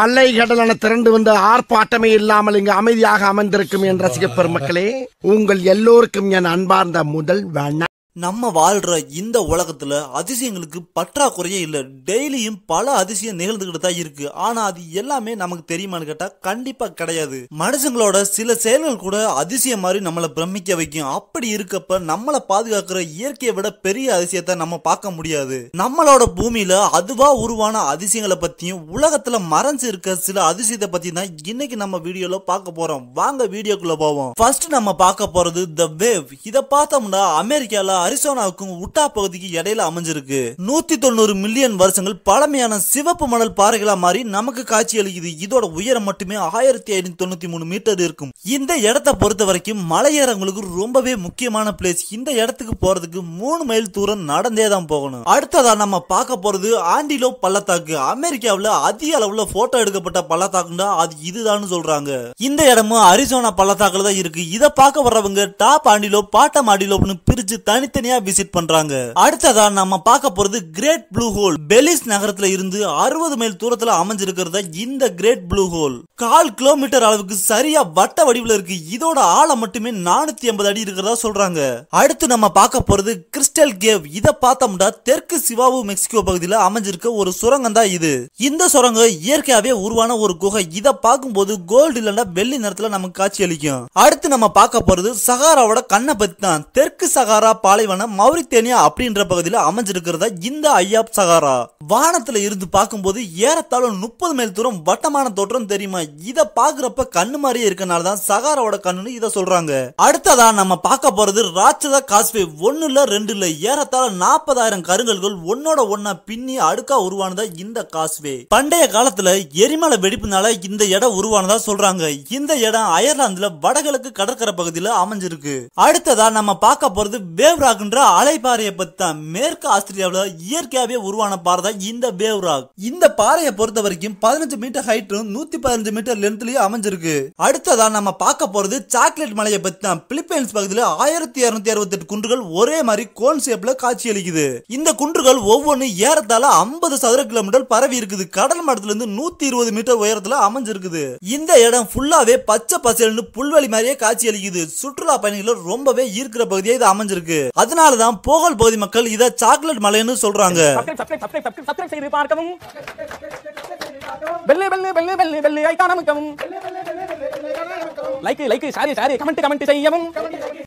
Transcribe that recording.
அலைகடலான திரண்டு வந்த ஆர்ப்பாட்டமே இல்லாமல் இங்கு அமைதியாக அமர்ந்திருக்கும் என் ரசிக பெருமக்களே உங்கள் எல்லோருக்கும் என் அன்பார்ந்த முதல் வணக்கம் நம்ம வாழ்கிற இந்த உலகத்தில் அதிசயங்களுக்கு பற்றாக்குறையே இல்லை டெய்லியும் பல அதிசயம் நிகழ்ந்துகிட்டு தான் இருக்குது ஆனால் அது எல்லாமே நமக்கு தெரியுமான்னு கேட்டால் கண்டிப்பாக கிடையாது மனுஷங்களோட சில செயல்கள் கூட அதிசயம் மாதிரி நம்மளை பிரமிக்க வைக்கும் அப்படி இருக்கப்ப நம்மளை பாதுகாக்கிற இயற்கையை விட பெரிய அதிசயத்தை நம்ம பார்க்க முடியாது நம்மளோட பூமியில் அதுவாக உருவான அதிசயங்களை பற்றியும் உலகத்தில் மறைஞ்சு இருக்க சில அதிசயத்தை பத்தி தான் இன்னைக்கு நம்ம வீடியோல பார்க்க போகிறோம் வாங்க வீடியோக்குள்ளே போவோம் ஃபர்ஸ்ட் நம்ம பார்க்க போகிறது த வேவ் இதை பார்த்தோம்னா அமெரிக்கால அரிசோனாவுக்கும் உட்டா பகுதிக்கு இடையில அமைஞ்சிருக்கு நூத்தி தொண்ணூறு மில்லியன் வருஷங்கள் பழமையான சிவப்பு மணல் பாறைகளா மாறி நமக்கு காட்சி அளிக்குது இதோட உயரம் மட்டுமே ஆயிரத்தி ஐநூத்தி தொண்ணூத்தி மூணு மீட்டர் இருக்கும் இந்த இடத்தை பொறுத்த வரைக்கும் மலையேறவங்களுக்கு ரொம்பவே முக்கியமான பிளேஸ் இந்த இடத்துக்கு போறதுக்கு மூணு மைல் தூரம் நடந்தே தான் போகணும் அடுத்ததா நம்ம பார்க்க போறது ஆண்டிலோ பள்ளத்தாக்கு அமெரிக்காவில் அதிக அளவுல போட்டோ எடுக்கப்பட்ட பள்ளத்தாக்குன்னா அது இதுதான் சொல்றாங்க இந்த இடமும் அரிசோனா பள்ளத்தாக்குல தான் இருக்கு இதை பார்க்க வர்றவங்க டாப் ஆண்டிலோ பாட்டம் ஆண்டிலோப்னு பிரிச்சு தனி தனித்தனியா விசிட் பண்றாங்க அடுத்ததா நம்ம பார்க்க போறது கிரேட் ப்ளூ ஹோல் பெலிஸ் நகரத்துல இருந்து அறுபது மைல் தூரத்துல அமைஞ்சிருக்கிறத இந்த கிரேட் ப்ளூ ஹோல் கால் கிலோமீட்டர் அளவுக்கு சரியா வட்ட வடிவில் இருக்கு இதோட ஆழம் மட்டுமே நானூத்தி ஐம்பது அடி இருக்கிறதா சொல்றாங்க அடுத்து நம்ம பார்க்க போறது கிறிஸ்டல் கேவ் இதை பார்த்தோம்னா தெற்கு சிவாவு மெக்சிகோ பகுதியில் அமைஞ்சிருக்க ஒரு சுரங்கம் தான் இது இந்த சுரங்க இயற்கையாவே உருவான ஒரு குகை இதை போது கோல்டு இல்லைன்னா வெள்ளி நிறத்துல நமக்கு காட்சி அளிக்கும் அடுத்து நம்ம பார்க்க போறது சகாராவோட கண்ணை பத்தி தான் தெற்கு சகாரா பாலை பாலைவனம் மௌரித்தேனியா அப்படின்ற பகுதியில் அமைஞ்சிருக்கிறத இந்த ஐயாப் சகாரா வானத்துல இருந்து பார்க்கும்போது ஏறத்தாலும் முப்பது மைல் தூரம் வட்டமான தோற்றம் தெரியுமா இதை பாக்குறப்ப கண்ணு மாதிரியே இருக்கனால தான் சகாராவோட கண்ணுன்னு இதை சொல்றாங்க அடுத்ததா நம்ம பார்க்க போறது ராட்சத காஸ்வே ஒன்னு இல்ல ரெண்டு இல்ல ஏறத்தாழ நாற்பதாயிரம் கருங்கல்கள் ஒன்னோட ஒன்னா பின்னி அடுக்கா உருவானதா இந்த காஸ்வே பண்டைய காலத்துல எரிமலை வெடிப்புனால இந்த இடம் உருவானதா சொல்றாங்க இந்த இடம் அயர்லாந்துல வடகிழக்கு கடற்கரை பகுதியில் அமைஞ்சிருக்கு அடுத்ததா நம்ம பார்க்க போறது வேவ்ரா ராக்ன்ற அலைப்பாறையை பத்தி தான் மேற்கு ஆஸ்திரேலியாவில் இயற்கையாகவே உருவான பாறை தான் இந்த வேவ் ராக் இந்த பாறையை பொறுத்த வரைக்கும் பதினஞ்சு மீட்டர் ஹைட்டும் நூத்தி பதினஞ்சு மீட்டர் லென்த்லயும் அமைஞ்சிருக்கு அடுத்ததா நம்ம பார்க்க போறது சாக்லேட் மலையை பத்தி தான் பிலிப்பைன்ஸ் பகுதியில் ஆயிரத்தி இருநூத்தி அறுபத்தி எட்டு குன்றுகள் ஒரே மாதிரி கோன் ஷேப்ல காட்சியளிக்குது இந்த குன்றுகள் ஒவ்வொன்னு ஏறத்தால ஐம்பது சதுர கிலோமீட்டர் பரவி இருக்குது கடல் மடத்துல இருந்து நூத்தி இருபது மீட்டர் உயரத்துல அமைஞ்சிருக்குது இந்த இடம் ஃபுல்லாவே பச்சை பசேல்னு புல்வெளி மாதிரியே காட்சி அளிக்குது சுற்றுலா பயணிகள் ரொம்பவே ஈர்க்கிற பகுதியே இது அமைஞ்சிருக்கு அதனால தான் போகல் பகுதி மக்கள் இதை சாக்லேட் மலைன்னு சொல்றாங்க like like share share comment comment செய்யவும்